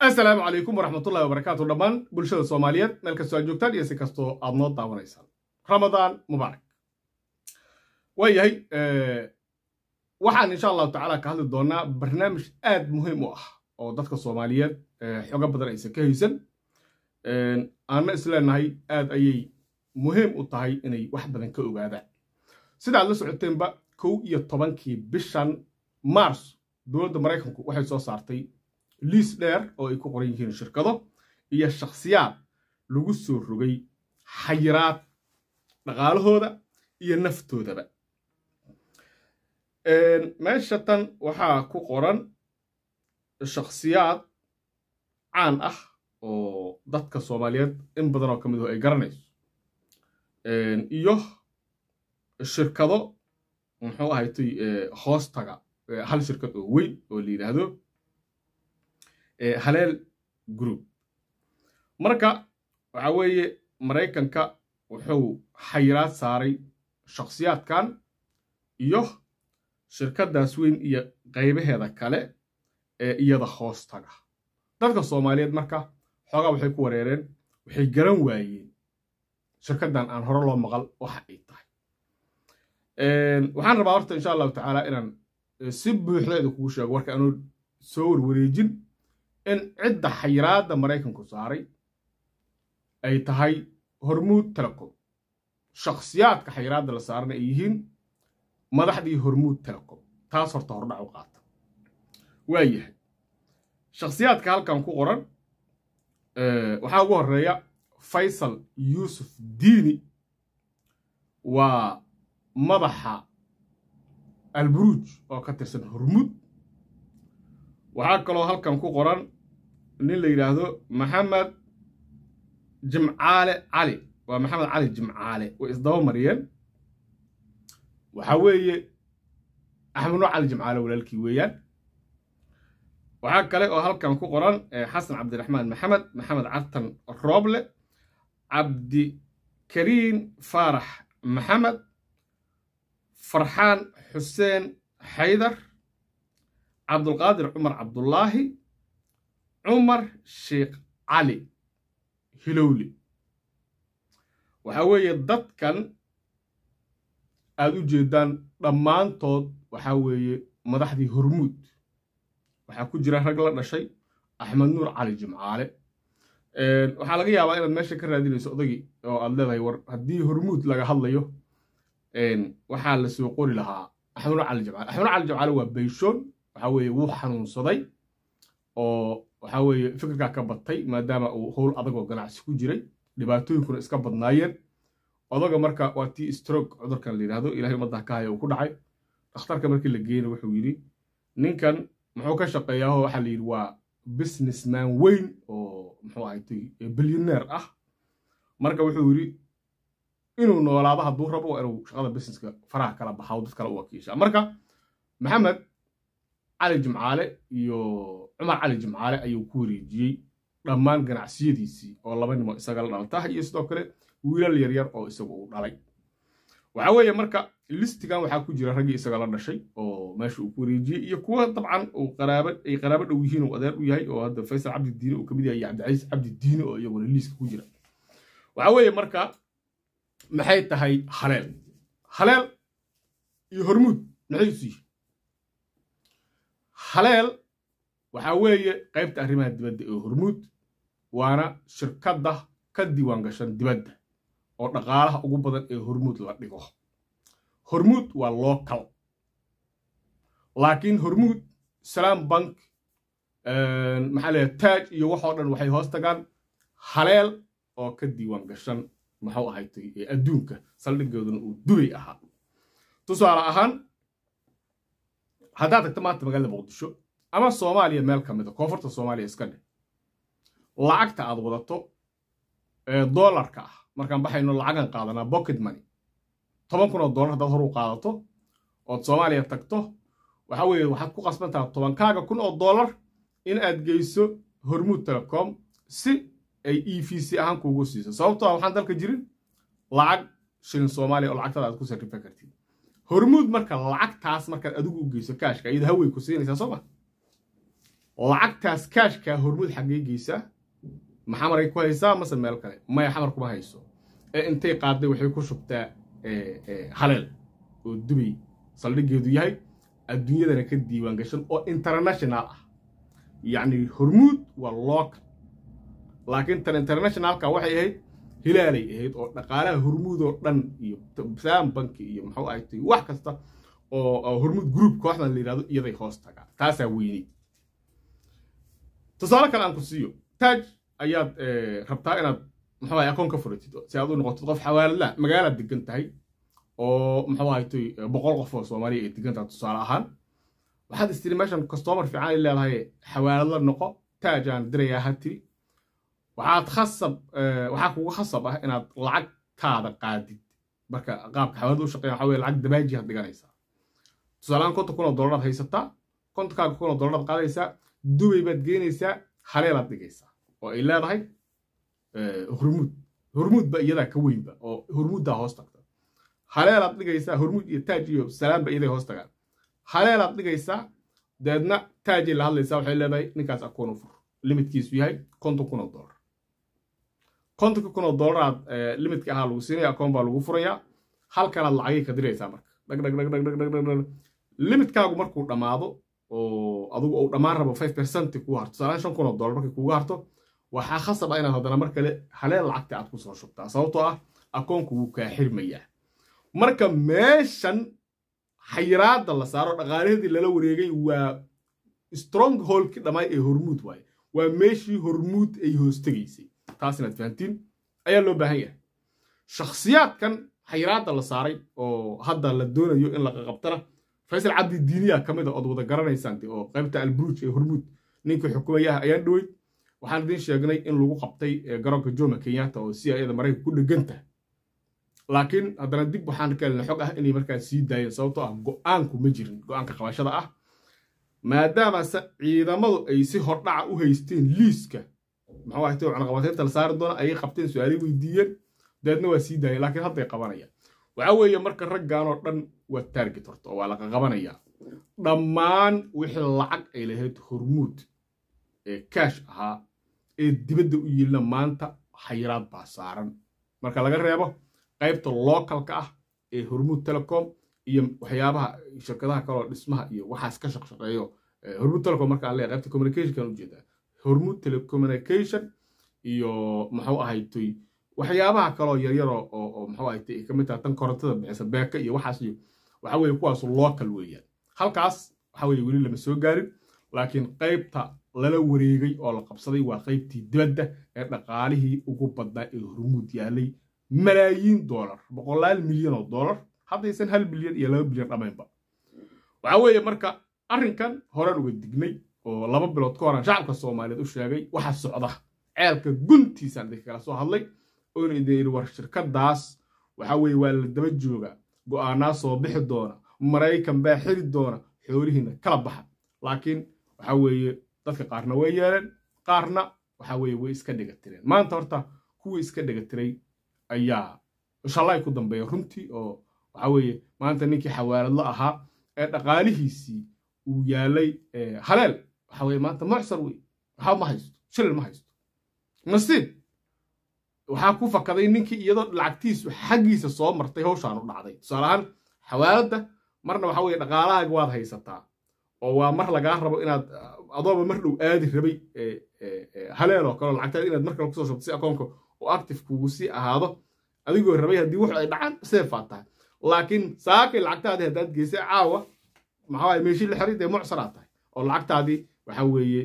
assalaamu calaykum waraxmatullahi wabarakaatu dhammaan bulshada soomaaliyeed meel kastoo aad joogtaan iyo si kastoo aad noo daawanaysaan ramadaan mubaarak waayahay eh, waxaan insha allahu tacaala ka hadli doonaa barnaamij aad muhiim u ah oo dadka soomaaliyeed eh, xoga badan aysan ka haysan eh, aanna isleenahay aad ayay muhiim u tahay inay wax badan ka ogaadaan sida aad la socoteenba kow iyo tobankii bishan mars dowladda maraykanku waxay soo saartay liis dheer oo ay ku qoran yihiin shirkado iyo shakhsiyaad lagu soo rogay xayiraad dhaqaalahooda iyo naftoodaba meesha tan waxaa ku qoran shakhsiyaad caan ah oo dadka soomaaliyeed in badan oo ka mid aho ay garanayso iyo shirkado muxuu ahaytay eh, hoostaga eh, hal shirkad oo weyn oo la yidhaahdo haleel group marka waxa weeye maraykanka wuxuu xayiraad saaray shakhsiyaadkan iyo shirkaddaas weyn iyo qaybaheeda kale ee iyada hoos taga dadka soomaaliyeed marka xoogaa waxay ku wareereen waxay garan waayeen shirkaddan aan hore loo maqal waxa ay tahay waxaan rabaa horta insha allahu tacaala inaan si buuxdeeda kugu sheego warka anuu soo warwareejin in cidda xayiraadda maraykanku saaray ay tahay hormuud telecom shakhsiyaadka xayiraadda la saarana ay yihiin madaxdii hormuud telecom taas horta hordhac u qaata waa yahay shakhsiyaadka halkan ku qoran waxaa ugu horeeya faysal yuusuf diini waa madaxa alburuuj oo ka tirsan hormuud waxaa kaloo halkan ku qoran nin la yidhaahdo maxamed jimcaale cali waa maxamed cali jimcaale way isdaba mariyeen waxaa weeye axmed cali jimcaale walaalkii weeyaan waxaa kale oo halkan ku qoran eh, xasan cabdiraxmaan maxamed maxamed cartan rooble cabdikariin faarax maxamed farxaan xuseen xaydar cabdulqaadir cumar cabdullaahi cumar sheekh cali hilowli waxaa weeye dadkan aad u jeeddaan dhammaantood waxaa weeye madaxdii hormuud waxaa ku jira rag la dhashay axmed nuur cali jimcaale waxaa laga yaabaa inaad meesha ka raadinayso odagii oo aad leedahay war haddii hormuud laga hadlayo waxaa lasoo qori lahaa axmed nuur cali jimcaale axmed nuur cali jimcaale waa bayshoon waxaa weeye wuu xanuunsaday oo waxaa weeye fikirkaa ka batay maadaama uu howl adagoo ganacsi ku jiray dhibaatooyinkuna iska badnaayeen odaga marka waa tii strog cudurkan la yidhahdo ilahay ummadda ka haya uu ku dhacay dhakhtarka markii la geena wuxuu yidhi ninkan muxuu ka shaqeeyaaho waxaa la yidhi waa businessman weyn oo muxuu ahatay bilyoneer ah marka wuxuu yidhi inuu noolaado hadduu rabo waa inuu shaqada businesska faraha kala baxa dad kale u wakiisha marka maxamed cali jimcaale iyo cumar cali jimcaale ayuu ku wareejiyey dhammaan ganacsiyadiisii oo laba nimo isagala dhaltah iyo sidoo kale wiilal yaryar oo isagu uu dhalay waxa weeye marka listigan waxaa ku jira raggii la dhashay oo meesha uu ku wareejiyey iyo kuwa dabcan ay qaraabo dhow yihiin uu adeer u yahay oo hadda faysal cabdidiine uu kamid yahay iyo cabdicaiis cabdidiine oo iyaguna liiska ku jira waxa weeye marka maxay tahay haleel haleel iyo hormuud maxay isu yihiin haleel waxaa weeye qaybta arrimaha dibadda ee hormuud waana shirkadda ka diiwaan gashan dibadda oo dhaqaalaha ugu badan ee hormuud la dhigo hormuud waa local laakiin hormuud salaam bank maxaa leeya taaj iyo waxoo dhan waxay hoos tagaan haleel oo ka diiwaan gashan maxuu ahaytay ee adduunka saldhigeeduna uu dubay ahaa tusaale ahaan haddaad tagta maanta magaalada muqdisho ama soomaaliya meel ka mid a ah, koonfurta soomaaliya iska dhe lacagta aad wadato ee doolarka ah markaan baxayno lacagan qaadanaa bocket money toban kun oo dollar haddaad hor u qaadato ood soomaaliya tagto waxa weeye waxaad ku qasban qasbantaha tobankaaga kun oo dollar in aad geyso hormuud telecom si ay e v c ahaan kuugu siiso sababtoo a ah waxaan dalka jirin lacag shilin soomaaliya oo lacagtada aad ku sarrifa kartid hormuud marka lacagtaas markaad adigu u geyso kaashka iyada hawey ku siinaysaa soo ma lacagtaas kaashka hormud xaggee geysaa ma xamarkay ku haysaa mase meel kale maya xamar kuma hayso ee intay qaaday waxay ku shubtaa haleel oo dubay saldhigeedu yahay adduunyadana ka diiwaan gashan oo international ah yacni hormuud waa loocal laakiin tan internationalka waxay ahayd hilaalay ahayd oo dhaqaalaha hormuud oo dhan iyo sam banki iyo muxuu ahayd wax kasta oo hormuud group kooxdan la yidhahdo iyaday hoos tagaa taasaa weyneyd tusaale kale aan ku siiyo taaj ayaad eh, rabtaa inaad muxuu ahay akoon ka furatid si aad u noqotid qof xawaaladla magaalaad degan tahay oo muxuu ahaytoy eh, boqol qof oo soomaaliya ay degan tusaale ahaan waxaad istiri meeshan customer fiican ay leedahay xawaalala noqo taajaan aan dirayaa ha tiri waxaad khasab eh, waxaa kugu khasab ah inaad lacagtaada qaadid marka qaabka xawaalada u shaqeeya waxaa weye lacag dabaaji had dhiganaysaa tusaaleahaan konton kun oo dollar haysataa kontonkaag kun oo dollar qaadaysaa dubay baad geenaysaa haleelaad dhigaysaa oo ay leedahay äh, hormuud hormuud ba iyadaa ka weynba oo hormuuddaa hoos tagta haleelaad dhigaysaa hormuud iyo taaj iyo salaamba iyaday hoos tagaan haleelaad dhigaysaa deedna taajay la hadlaysaa waxay leedahay ninkaas akoon fur limitkiisu yahay konton kun oo doolar kontonka kun oo dolaraad limitka ahaa lagu siinaya akoon baa lagu furayaa halkanaad lacagay ka diraysaa marka dhagdhagdhagdhagdhagdhag limitkaagu markuu dhammaado oo adugu uu dhammaan rabo five percent kugu harto tusaalahan shan kun oo dollar markay kugu harto waxaa khasab ah inaad haddana mar kale haleen lacagta aad ku soo shubtaa sababtoo ah akoonku wuu kaa xirmayaa marka meeshan xayiraadda la saaro dhaqaalahadii lala wareegay waa strong holkii dhammaay ee hormuud waaye waa meeshii hormuud ay hoostegaysay taas inaad fahantiin ayaa loo baahan yahay shakhsiyaadkan xayiraadda la saaray oo hadda la doonayo in laqaqabtana faysal cabdi diiniya kamid ah ood wada garanaysaan oo qaybta alburuj ee hormuud ninka xukumayaha ayaan dhowey waxaan idin sheegnay in lagu qabtay eh, garoonka joma kenyatta oo si ayada maraykan ku dhegantah laakiin haddana dib waxaan keelina xog ah inay markaas sii daayeen sababtoo ah go-aanku ma jirin go-aanka qabashada ah maadaamase ciidamadu ay si hordhaca u haysteen liiska maxuu ahte cunaqabateynta la saari doona ayay qabteen su-aalay weydiiyeen dabeedna waa sii daayeen laakiin hadday qabanayaan waxaa weeye marka raggan dhan waa taarget horta oo waa la qaqabanayaa dhammaan wixii lacag ay lahayd hormuud ee kaash ahaa ee dibadda u yilna maanta xayiraad baa saaran marka laga reebo qaybta localka ah ee hormuud telecom iyo waxyaabaha shirkadaha kaleo dhismaha iyo waxaas ka shaqshaqeeyo hormuud telecom marka aan leeyahay qaybta communicationkan ujeedaa hormuud telecommunication iyo muxuu ahaytoy waxyaabaha kaleoo yaryaro oo muxuu ahaytay ay ka tahay tan korontada bixisa beeka iyo waxaas iyo waxa weye kuwaasu local weeyaan halkaas waxa weye weli lama soo gaarin laakiin qaybta lala wareegay oo la qabsaday waa qaybtii dibadda ee dhaqaalihii ugu badnaa ee hormuud yaalay malaayiin doolar boqolaal milyan oo doolar haddaysan hal bilyan iyo laba bilyan dhamaynba waxa weeye marka arrinkan horaan uga dignay oo laba bilood ka horan shacabka soomaaliyeed u sheegay waxa socda ceelka guntiisaan idin kala soo hadlay oona idin war shirkadaas waxa weye waa la daba joogaa go-aanaa soo bixi doona maraykan baa xiri doona xoolihiina kala baxa laakiin waxa weeye dadka qaarna way yeeleen qaarna waxa weeye way iska dhagatireen maanta horta kuwii iska dhegatiray ayaa inshaalla ku dambeeya runtii oo waxa weeye maanta ninkii xawaaladla ahaa ee dhaqaalihiisii uu yaalay haleel waxa weye maanta mucsar wey waxaa ma haysto shilil ma haysto nasiib waxaa ku fakaday ninkii iyadoo lacagtiisu xaggiisa soo martay hawshaanu u dhacday tusaaleahaan xawaaladda marna waxa weye dhaqaalahaaga waad haysataa oo waa mar lagaa rabo inaad ah, adooba mar dhow aadi rabay haleeloo kaleo lacagtaad inaad mar kusoo shubto si akoonka oo active kugu sii ahaado adigoo rabay haddii wuxu ay dhacaan seefaad tahay laakiin saakay lacagtaadii haddaad geysay caawa maxawaye meeshii la xiray dee tahay oo lacagtaadii waxa weeye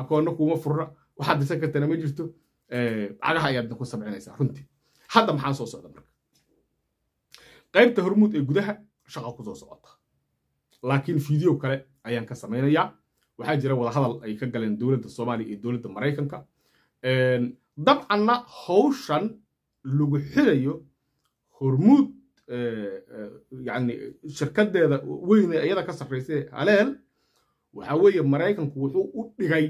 akoonna kuuma furna waxaad dhisan kartana ma jirto cagaha ayaadna ku samcinaysaa runtii hadda maxaan soo socda marka qaybta hormuud ee gudaha shaqa kusoo socota laakiin video kale ayaan ka samaynayaa waxaa jira wadahadal ay ka galeen dowladda soomaaliya iyo dowladda maraykanka dabcanna howshan lagu xirayo hormuud yani shirkadeeda weyne iyada ka sarraysa haleel waxaa weeye maraykanku wuxuu u dhigay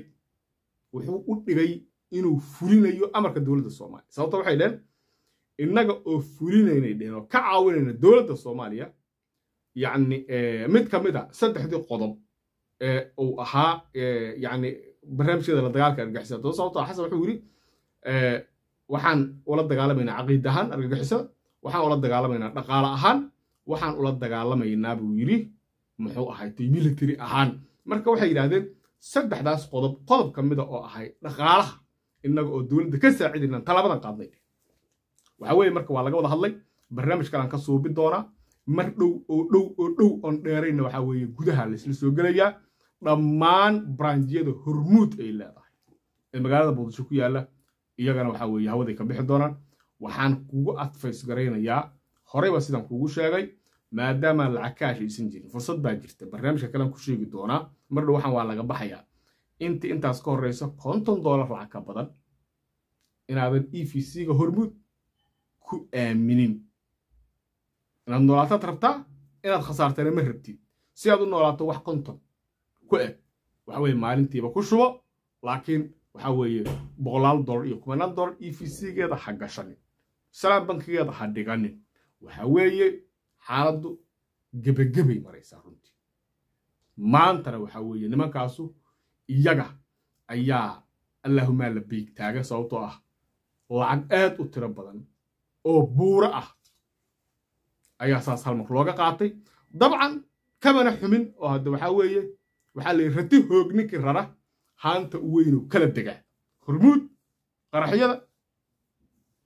wuxuu u dhigay inuu fulinayo amarka dowladda soomaaliya sababto waxay dheen innaga oo fulinaynay dheen oo ka caawinayna dowladda soomaaliya yacni eh, mid ka mid a ah saddexdii qodob ee eh, uu ahaa eh, yacni barnaamijkeeda la dagaalka argagixisada toda sababto ah, xasan wuxuu yihi waxaan ula dagaalamaynaa caqiid ahaan argagixisada waxaan ula dagaalamaynaa dhaqaale ahaan waxaan ula dagaalamaynaa buu yidhi muxuu ahay tay military ahaan marka waxay yidhaahdeen saddexdaas qodob qodob ka mida ah oo ahay dhaqaalaha inaga oo dowladda ka saacidayna talaabadan qaadnay waxa weye marka waa laga wada hadlay barnaamij kalaan ka suubin doonaa mar dhow oo dhow oo dhow oon dheerayna waxaa weeye gudaha laysla soo gelayaa dhammaan branjiyada hormuud ay leedahay ee magaalada boodasho ku yaalla iyagana waxaa weeye hawaday ka bixi doonaan waxaan kugu adfays garaynayaa horeyba sidaan kugu sheegay maadaama lacag kaash aysan jirin fursad baa jirta barnaamijka kalean ku sheegi doonaa mar dhow waxaan waa laga baxayaa inti intaas ka horreyso konton dollar lacag ka badan inaadan e v c-ga hormuud ku aaminin inaad noolaataad rabtaa inaad khasaartana ma rabtid si aad u noolaato wax konton ku eg waxa weye maalintiiba ku shubo laakiin waxa weeye boqolaal dollar iyo kumanaan dollar e v c-geeda ha gashanin salaam bankigeeda ha dhiganin waxa weeye xaaladdu gebagebay maraysaa runtii maantana waxa weeye nimankaasu iyaga ayaa allahumaa la biigtaaga sababtoo ah lacag aad u tiro badan oo buuro ah ayaa saas halmar looga qaatay dabcan kamana xumin oo hadda waxaa weeye waxaa la yidhi rati ninkii rara haanta u weynuu kala degaa hormuud qaraxyada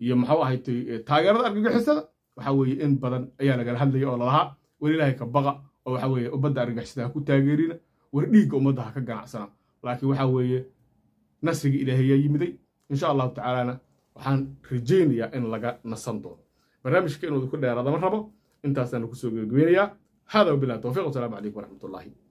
iyo maxuu ahay eh, taageerada argagixisada waxaa weeye in badan ayaa lagala hadlaya oo lalahaa weli ilaahay ka baqa oo waxa weeye ummadda argagixisada ha ku taageerina war dhiigga ummadda ha ka ganacsana laakiin waxa weeye nasriga ilaahiyaa yimiday insha allahu tacaalana waxaan rajaynayaa in laga nasan doono barnaamijka inoodu ku dheeraada ma rabo intaasaan kusoo gebagabeynayaa hada wabilahi towfiq wasalaamu calaykum waraxmatullaahi